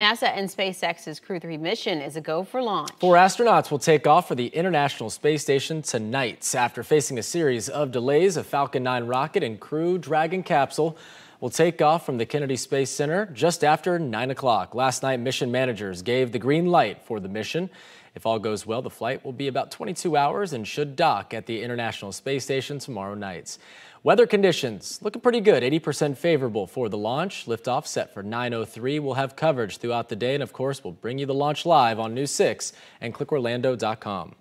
NASA and SpaceX's Crew 3 mission is a go for launch. Four astronauts will take off for the International Space Station tonight after facing a series of delays. A Falcon 9 rocket and Crew Dragon capsule will take off from the Kennedy Space Center just after 9 o'clock. Last night, mission managers gave the green light for the mission. If all goes well, the flight will be about 22 hours and should dock at the International Space Station tomorrow night. Weather conditions looking pretty good, 80% favorable for the launch. Liftoff set for 9.03. We'll have coverage throughout the day, and of course, we'll bring you the launch live on News 6 and clickorlando.com.